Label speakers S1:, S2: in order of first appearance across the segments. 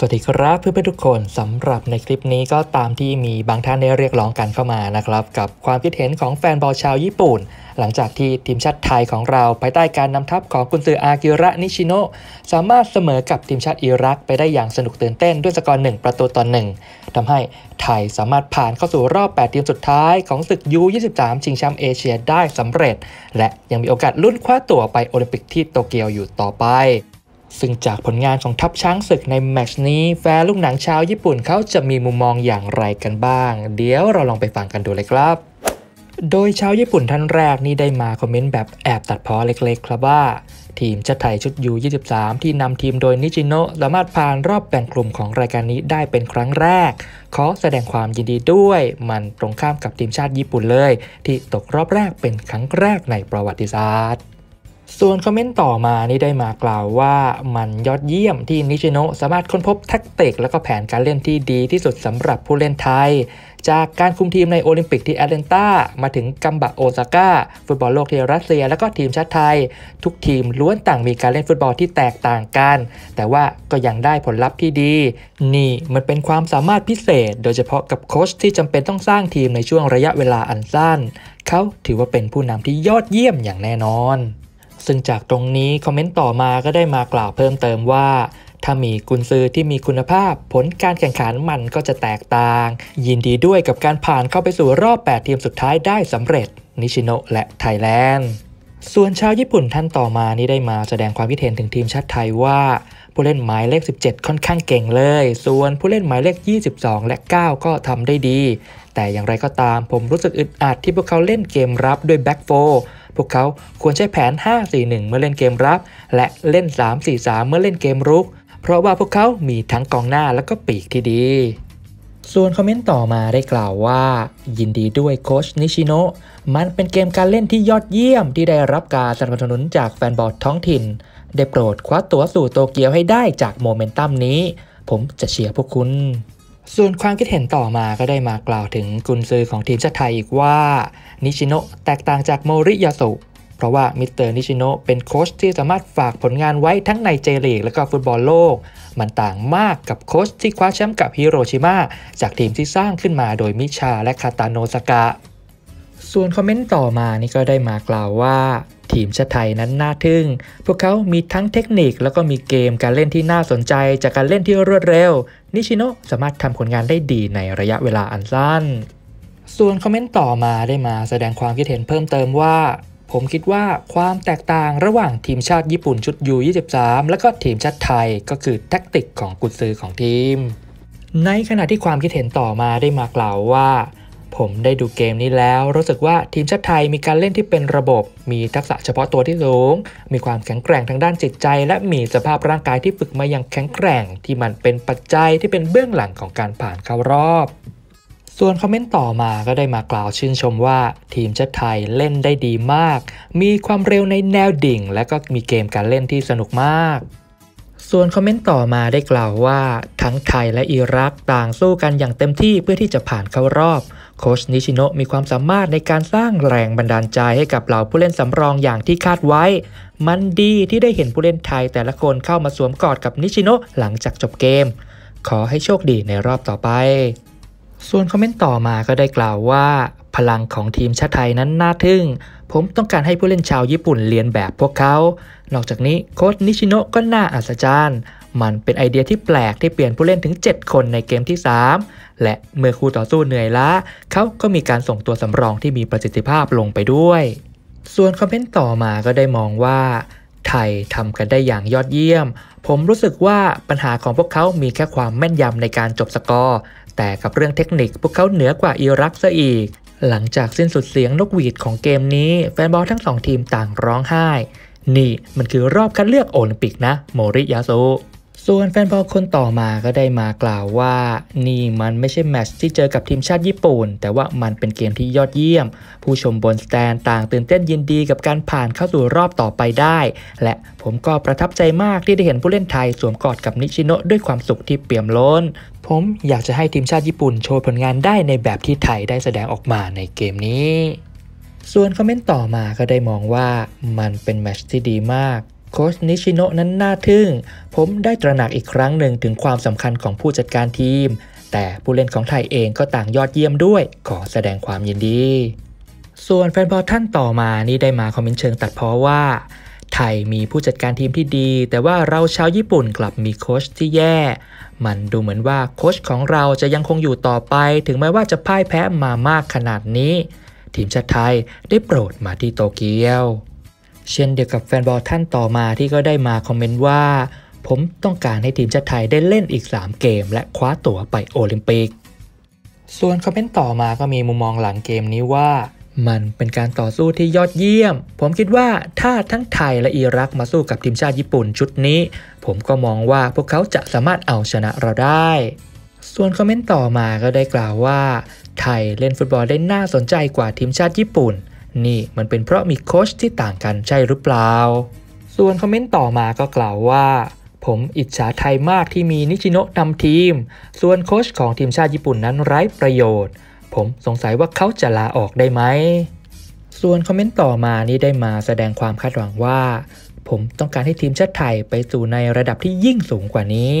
S1: สวัสดีครับเพื่อนๆทุกคนสำหรับในคลิปนี้ก็ตามที่มีบางท่านได้เรียกร้องกันเข้ามานะครับ กับความคิดเห็นของแฟนบอลชาวญี่ปุ่น หลังจากที่ทีมชาติไทยของเราภายใต้การนำทัพของกุนซืออากิระนิชิโนสามารถเสมอกับทีมชาติอิรักไปได้อย่างสนุกตื่นเต้นด้วยสกอร์หนึ่งประตูต่อหนึ่งทำให้ไทยสามารถผ่านเข้าสู่รอบ8ทีมสุดท้ายของศึกยู23ชิงแชมป์เอเชียได้สำเร็จ และยังมีโอกาสลุ้นคว้าตั๋วไปโอลิมปิกที่โตเกียวอยู่ต่อไปซึ่งจากผลงานของทัพช้างศึกในแมชนี้ แฟนลูกหนังชาวญี่ปุ่นเขาจะมีมุมมองอย่างไรกันบ้าง เดี๋ยวเราลองไปฟังกันดูเลยครับ โดยชาวญี่ปุ่นท่านแรกนี่ได้มาคอมเมนต์แบบแอบตัดพ้อเล็กๆครับว่า ทีมชาติไทยชุดยู23 ที่นำทีมโดยนิจิโนะสามารถผ่านรอบแบ่งกลุ่มของรายการนี้ได้เป็นครั้งแรกขอแสดงความยินดีด้วย มันตรงข้ามกับทีมชาติญี่ปุ่นเลย ที่ตกรอบแรกเป็นครั้งแรกในประวัติศาสตร์ส่วนคอมเมนต์ต่อมานี่ ได้มากล่าวว่ามันยอดเยี่ยมที่นิชิโนสามารถค้นพบแท็กติกและก็แผนการเล่นที่ดีที่สุดสำหรับผู้เล่นไทย จากการคุมทีมในโอลิมปิกที่แอตแลนตามาถึงกัมบะโอซาก้า ฟุตบอลโลกที่รัสเซีย และก็ทีมชาติไทย ทุกทีมล้วนต่างมีการเล่นฟุตบอลที่แตกต่างกัน แต่ว่าก็ยังได้ผลลัพธ์ที่ดี นี่มันเป็นความสามารถพิเศษ โดยเฉพาะกับโค้ชที่จำเป็นต้องสร้างทีมในช่วงระยะเวลาอันสั้น เขาถือว่าเป็นผู้นำที่ยอดเยี่ยมอย่างแน่นอนซึ่งจากตรงนี้คอมเมนต์ต่อมาก็ได้มากล่าวเพิ่มเติมว่า ถ้ามีกุนซือที่มีคุณภาพ ผลการแข่งขันมันก็จะแตกต่าง ยินดีด้วยกับการผ่านเข้าไปสู่รอบ 8 ทีมสุดท้ายได้สำเร็จนิชิโนและไทยแลนด์ส่วนชาวญี่ปุ่นท่านต่อมานี้ได้มาแสดงความคิดเห็นถึงทีมชาติไทยว่า ผู้เล่นหมายเลข 17 ค่อนข้างเก่งเลย ส่วนผู้เล่นหมายเลข22 และ 9 ก็ทำได้ดี แต่อย่างไรก็ตามผมรู้สึกอึดอัดที่พวกเขาเล่นเกมรับด้วยแบ็กโฟพวกเขาควรใช้แผน 5-4-1 เมื่อเล่นเกมรับ และเล่น 3-4-3 เมื่อเล่นเกมรุก เพราะว่าพวกเขามีทั้งกองหน้าและก็ปีกที่ดี ส่วนคอมเมนต์ต่อมาได้กล่าวว่า ยินดีด้วยโคชนิชิโนะ มันเป็นเกมการเล่นที่ยอดเยี่ยมที่ได้รับการสนับสนุนจากแฟนบอลท้องถิ่น ได้โปรดคว้าตั๋วสู่โตเกียวให้ได้จากโมเมนตัมนี้ ผมจะเชียร์พวกคุณส่วนความคิดเห็นต่อมาก็ได้มากล่าวถึงกุนซือของทีมชาติไทยอีกว่า นิชิโนะแตกต่างจากโมริยาสุ เพราะว่ามิสเตอร์นิชิโนะเป็นโค้ชที่สามารถฝากผลงานไว้ทั้งในเจลีก และก็ฟุตบอลโลก มันต่างมากกับโค้ชที่คว้าแชมป์กับฮิโรชิมาจากทีมที่สร้างขึ้นมาโดยมิชาและคาตาโนสกะ ส่วนคอมเมนต์ต่อมานี่ก็ได้มากล่าวว่าทีมชาติไทยนั้นน่าทึ่ง พวกเขามีทั้งเทคนิคแล้วก็มีเกมการเล่นที่น่าสนใจจากการเล่นที่รวดเร็ว นิชิโนสามารถทำผลงานได้ดีในระยะเวลาอันสั้น ส่วนคอมเมนต์ต่อมาได้มาแสดงความคิดเห็นเพิ่มเติมว่า ผมคิดว่าความแตกต่างระหว่างทีมชาติญี่ปุ่นชุดยู23และก็ทีมชาติไทยก็คือแทคติกของกุญซือของทีม ในขณะที่ความคิดเห็นต่อมาได้มากล่าวว่าผมได้ดูเกมนี้แล้วรู้สึกว่าทีมชาติไทยมีการเล่นที่เป็นระบบ มีทักษะเฉพาะตัวที่สูงมีความแข็งแกร่งทางด้านจิตใจ และมีสภาพร่างกายที่ฝึกมาอย่างแข็งแกร่งที่มันเป็นปัจจัยที่เป็นเบื้องหลังของการผ่านเข้ารอบ ส่วนคอมเมนต์ต่อมาก็ได้มากล่าวชื่นชมว่า ทีมชาติไทยเล่นได้ดีมาก มีความเร็วในแนวดิ่ง และก็มีเกมการเล่นที่สนุกมากส่วนคอมเมนต์ต่อมาได้กล่าวว่า ทั้งไทยและอิรักต่างสู้กันอย่างเต็มที่เพื่อที่จะผ่านเข้ารอบ โคชนิชิโนมีความสามารถในการสร้างแรงบันดาลใจให้กับเหล่าผู้เล่นสำรองอย่างที่คาดไว้ มันดีที่ได้เห็นผู้เล่นไทยแต่ละคนเข้ามาสวมกอดกับนิชิโนหลังจากจบเกม ขอให้โชคดีในรอบต่อไปส่วนคอมเมนต์ต่อมาก็ได้กล่าวว่า พลังของทีมชาติไทยนั้นน่าทึ่ง ผมต้องการให้ผู้เล่นชาวญี่ปุ่นเรียนแบบพวกเขา นอกจากนี้โค้ชนิชิโนะก็น่าอัศจรรย์ มันเป็นไอเดียที่แปลกที่เปลี่ยนผู้เล่นถึง 7 คนในเกมที่ 3 และเมื่อคู่ต่อสู้เหนื่อยล้า เขาก็มีการส่งตัวสำรองที่มีประสิทธิภาพลงไปด้วย ส่วนคอมเมนต์ต่อมา ก็ได้มองว่า ไทยทำกันได้อย่างยอดเยี่ยมผมรู้สึกว่าปัญหาของพวกเขามีแค่ความแม่นยำในการจบสกอร์ แต่กับเรื่องเทคนิคพวกเขาเหนือกว่าอิรักซะอีก หลังจากสิ้นสุดเสียงนกหวีดของเกมนี้ แฟนบอลทั้งสองทีมต่างร้องไห้ นี่มันคือรอบคัดเลือกโอลิมปิกนะ โมริยาโซส่วนแฟนบอลคนต่อมาก็ได้มากล่าวว่านี่มันไม่ใช่แมตช์ที่เจอกับทีมชาติญี่ปุ่นแต่ว่ามันเป็นเกมที่ยอดเยี่ยม ผู้ชมบนสแตนต่างตื่นเต้นยินดีกับการผ่านเข้าสู่รอบต่อไปได้ และผมก็ประทับใจมากที่ได้เห็นผู้เล่นไทยสวมกอดกับนิชิโนะด้วยความสุขที่เปี่ยมล้น ผมอยากจะให้ทีมชาติญี่ปุ่นโชว์ผลงานได้ในแบบที่ไทยได้แสดงออกมาในเกมนี้ ส่วนคอมเมนต์ต่อมาก็ได้มองว่ามันเป็นแมชที่ดีมากโค้ชนิชิโนะนั้นน่าทึ่ง ผมได้ตระหนักอีกครั้งหนึ่งถึงความสำคัญของผู้จัดการทีม แต่ผู้เล่นของไทยเองก็ต่างยอดเยี่ยมด้วย ขอแสดงความยินดี ส่วนแฟนบอลท่านต่อมา นี่ได้มาคอมเมนต์เชิงตัดพ้อว่า ไทยมีผู้จัดการทีมที่ดี แต่ว่าเราชาวญี่ปุ่นกลับมีโค้ชที่แย่ มันดูเหมือนว่าโค้ชของเราจะยังคงอยู่ต่อไป ถึงแม้ว่าจะพ่ายแพ้มามากขนาดนี้ทีมชาติไทย ได้โปรดมาที่โตเกียวเช่นเดียวกับแฟนบอลท่านต่อมาที่ก็ได้มาคอมเมนต์ว่า ผมต้องการให้ทีมชาติไทยได้เล่นอีก 3 เกมและคว้าตั๋วไปโอลิมปิก ส่วนคอมเมนต์ต่อมาก็มีมุมมองหลังเกมนี้ว่า มันเป็นการต่อสู้ที่ยอดเยี่ยม ผมคิดว่าถ้าทั้งไทยและอิรักมาสู้กับทีมชาติญี่ปุ่นชุดนี้ ผมก็มองว่าพวกเขาจะสามารถเอาชนะเราได้ ส่วนคอมเมนต์ต่อมา ก็ได้กล่าวว่า ไทยเล่นฟุตบอลได้น่าสนใจกว่าทีมชาติญี่ปุ่นนี่มันเป็นเพราะมีโค้ชที่ต่างกันใช่หรือเปล่า ส่วนคอมเมนต์ต่อมาก็กล่าวว่า ผมอิจฉาไทยมากที่มีนิชิโนะนำทีม ส่วนโค้ชของทีมชาติญี่ปุ่นนั้นไร้ประโยชน์ ผมสงสัยว่าเขาจะลาออกได้ไหม ส่วนคอมเมนต์ต่อมานี้ได้มาแสดงความคาดหวังว่า ผมต้องการให้ทีมชาติไทยไปสู่ในระดับที่ยิ่งสูงกว่านี้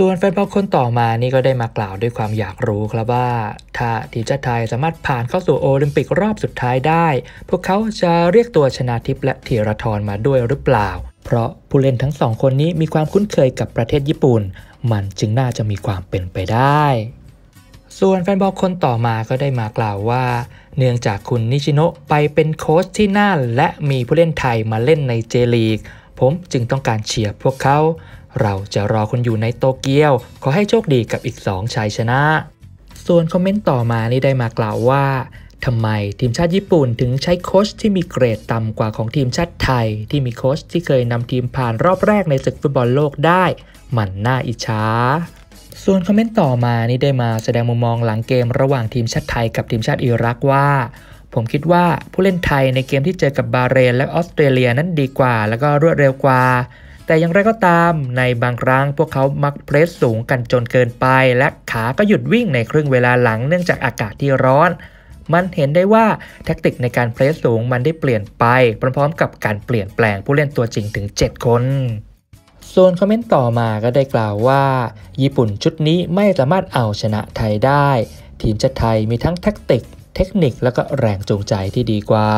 S1: ส่วนแฟนบอลคนต่อมานี่ก็ได้มากล่าวด้วยความอยากรู้ครับว่า ถ้าทีมชาติไทยสามารถผ่านเข้าสู่โอลิมปิกรอบสุดท้ายได้ พวกเขาจะเรียกตัวชนาทิพและธีรทรมาด้วยหรือเปล่า เพราะผู้เล่นทั้งสองคนนี้มีความคุ้นเคยกับประเทศญี่ปุ่น มันจึงน่าจะมีความเป็นไปได้ ส่วนแฟนบอลคนต่อมาก็ได้มากล่าวว่า เนื่องจากคุณนิชิโนะไปเป็นโค้ชที่น่านและมีผู้เล่นไทยมาเล่นในเจลีก ผมจึงต้องการเชียร์พวกเขาเราจะรอคุณอยู่ในโตเกียว ขอให้โชคดีกับอีก 2 ชัยชนะ ส่วนคอมเมนต์ต่อมานี่ได้มากล่าวว่าทำไมทีมชาติญี่ปุ่นถึงใช้โค้ชที่มีเกรดต่ำกว่าของทีมชาติไทยที่มีโค้ชที่เคยนำทีมผ่านรอบแรกในศึกฟุตบอลโลกได้ มันน่าอิจฉา ส่วนคอมเมนต์ต่อมานี่ได้มาแสดงมุมมองหลังเกมระหว่างทีมชาติไทยกับทีมชาติอิรักว่า ผมคิดว่าผู้เล่นไทยในเกมที่เจอกับบาเรนและออสเตรเลียนั้นดีกว่า แล้วก็รวดเร็วกว่าแต่อย่างไรก็ตามในบางครั้งพวกเขา มักเพรสสูงกันจนเกินไป และขาก็หยุดวิ่งในครึ่งเวลาหลังเนื่องจากอากาศที่ร้อน มันเห็นได้ว่า แทคติกในการเพรสสูงมันได้เปลี่ยนไป พร้อมๆกับการเปลี่ยนแปลงผู้เล่นตัวจริงถึง 7 คน ส่วนคอมเมนต์ต่อมาก็ได้กล่าวว่า ญี่ปุ่นชุดนี้ไม่สามารถเอาชนะไทยได้ทีมชาติไทยมีทั้งแทคติก เทคนิคและก็แรงจูงใจที่ดีกว่า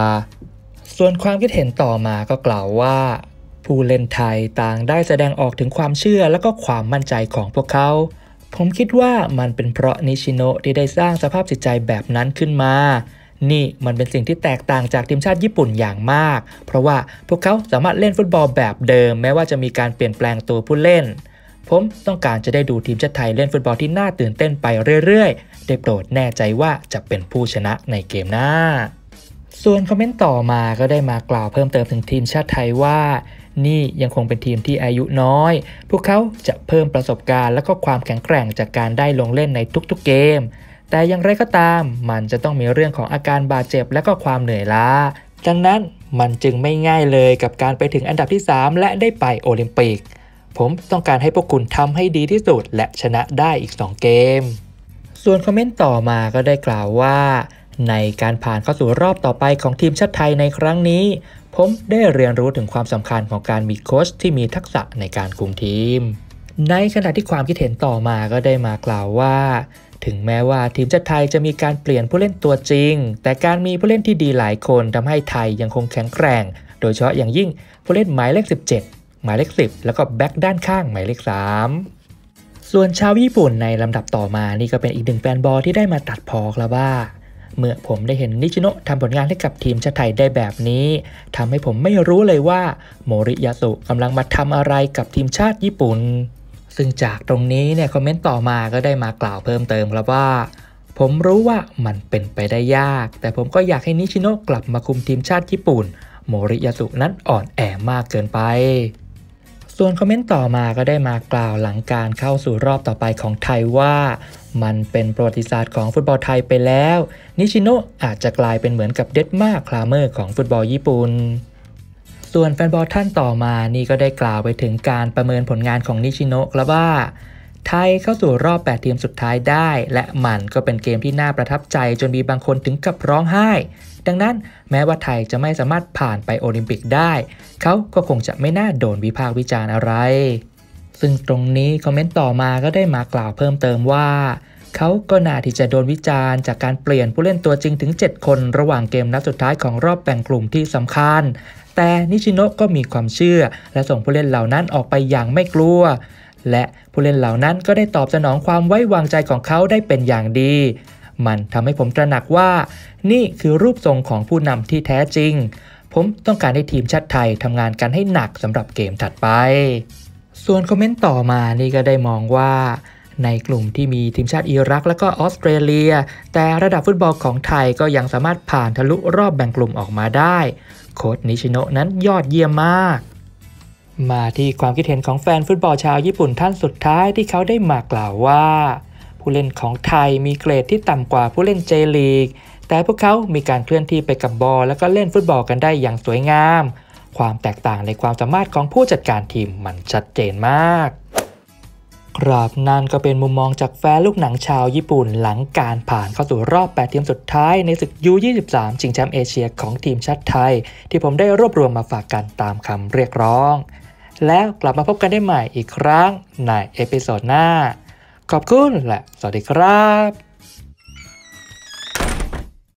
S1: ส่วนความคิดเห็นต่อมาก็กล่าวว่าผู้เล่นไทยต่างได้แสดงออกถึงความเชื่อและก็ความมั่นใจของพวกเขา ผมคิดว่ามันเป็นเพราะนิชิโนที่ได้สร้างสภาพจิตใจแบบนั้นขึ้นมา นี่มันเป็นสิ่งที่แตกต่างจากทีมชาติญี่ปุ่นอย่างมาก เพราะว่าพวกเขาสามารถเล่นฟุตบอลแบบเดิม แม้ว่าจะมีการเปลี่ยนแปลงตัวผู้เล่น ผมต้องการจะได้ดูทีมชาติไทยเล่น ฟุตบอลที่น่าตื่นเต้นไปเรื่อยๆได้โปรดแน่ใจว่าจะเป็นผู้ชนะในเกมหน้า ส่วนคอมเมนต์ต่อมาก็ได้มากล่าวเพิ่มเติมถึงทีมชาติไทยว่านี่ยังคงเป็นทีมที่อายุน้อย พวกเขาจะเพิ่มประสบการณ์และก็ความแข็งแกร่งจากการได้ลงเล่นในทุกๆเกม แต่อย่างไรก็ตามมันจะต้องมีเรื่องของอาการบาดเจ็บและก็ความเหนื่อยล้า ดังนั้นมันจึงไม่ง่ายเลยกับการไปถึงอันดับที่ 3 และได้ไปโอลิมปิก ผมต้องการให้พวกคุณทำให้ดีที่สุดและชนะได้อีก 2 เกม ส่วนคอมเมนต์ต่อมา ก็ได้กล่าวว่า ในการผ่านเข้าสู่รอบต่อไปของทีมชาติไทยในครั้งนี้ผมได้เรียนรู้ถึงความสำคัญของการมีโค้ชที่มีทักษะในการคุมทีม ในขณะที่ความคิดเห็นต่อมา ก็ได้มากล่าวว่า ถึงแม้ว่าทีมชาติไทยจะมีการเปลี่ยนผู้เล่นตัวจริง แต่การมีผู้เล่นที่ดีหลายคนทำให้ไทยยังคงแข็งแกร่ง โดยเฉพาะอย่างยิ่งผู้เล่นหมายเลข17 หมายเลข10 แล้วก็แบ็กด้านข้างหมายเลข3ส่วนชาวญี่ปุ่นในลำดับต่อมา นี่ก็เป็นอีกหนึ่งแฟนบอลที่ได้มาตัดพอกแล้วว่าเมื่อผมได้เห็นนิชิโนะทำผลงานให้กับทีมชาติไทยได้แบบนี้ทำให้ผมไม่รู้เลยว่า โมริยาสุกำลังมาทำอะไรกับทีมชาติญี่ปุ่น ซึ่งจากตรงนี้เนี่ยคอมเมนต์ต่อมาก็ได้มากล่าวเพิ่มเติมครับว่า ผมรู้ว่ามันเป็นไปได้ยาก แต่ผมก็อยากให้นิชิโนะกลับมาคุมทีมชาติญี่ปุ่น โมริยาสุนั้นอ่อนแอมากเกินไปส่วนคอมเมนต์ต่อมาก็ได้มากล่าวหลังการเข้าสู่รอบต่อไปของไทยว่า มันเป็นประวัติศาสตร์ของฟุตบอลไทยไปแล้ว นิชิโนะอาจจะกลายเป็นเหมือนกับเดดมาคลาเมอร์ของฟุตบอลญี่ปุ่น ส่วนแฟนบอลท่านต่อมานี่ก็ได้กล่าวไปถึงการประเมินผลงานของนิชิโนะแล้วว่าไทยเข้าสู่รอบ8ทีมสุดท้ายได้ และมันก็เป็นเกมที่น่าประทับใจจนมีบางคนถึงกับร้องไห้ ดังนั้นแม้ว่าไทยจะไม่สามารถผ่านไปโอลิมปิกได้ เขาก็คงจะไม่น่าโดนวิพากษ์วิจารณ์อะไร ซึ่งตรงนี้คอมเมนต์ต่อมาก็ได้มากล่าวเพิ่มเติมว่า เขาก็น่าที่จะโดนวิจารณ์จากการเปลี่ยนผู้เล่นตัวจริงถึง 7 คนระหว่างเกมนัดสุดท้ายของรอบแบ่งกลุ่มที่สำคัญ แต่นิชิโนะก็มีความเชื่อ และส่งผู้เล่นเหล่านั้นออกไปอย่างไม่กลัวและผู้เล่นเหล่านั้นก็ได้ตอบสนองความไว้วางใจของเขาได้เป็นอย่างดี มันทำให้ผมตระหนักว่านี่คือรูปทรงของผู้นำที่แท้จริง ผมต้องการให้ทีมชาติไทยทำงานกันให้หนักสำหรับเกมถัดไป ส่วนคอมเมนต์ต่อมานี่ก็ได้มองว่า ในกลุ่มที่มีทีมชาติอิรักและก็ออสเตรเลีย แต่ระดับฟุตบอลของไทยก็ยังสามารถผ่านทะลุรอบแบ่งกลุ่มออกมาได้ โค้ชนิชิโนนั้นยอดเยี่ยมมากมาที่ความคิดเห็นของแฟนฟุตบอลชาวญี่ปุ่นท่านสุดท้ายที่เขาได้มากล่าวว่า ผู้เล่นของไทยมีเกรดที่ต่ำกว่าผู้เล่นเจลีกแต่พวกเขามีการเคลื่อนที่ไปกับบอลแล้วก็เล่นฟุตบอลกันได้อย่างสวยงาม ความแตกต่างในความสามารถของผู้จัดการทีมมันชัดเจนมากครับนั่นก็เป็นมุมมองจากแฟนลูกหนังชาวญี่ปุ่นหลังการผ่านเข้าสู่รอบ8ทีมสุดท้ายในศึก U23 ชิงแชมป์เอเชีย ของทีมชาติไทย ที่ผมได้รวบรวมมาฝากกันตามคำเรียกร้องแล้วกลับมาพบกันได้ใหม่อีกครั้งในเอพิโซดหน้า ขอบคุณและสวัสดีครับ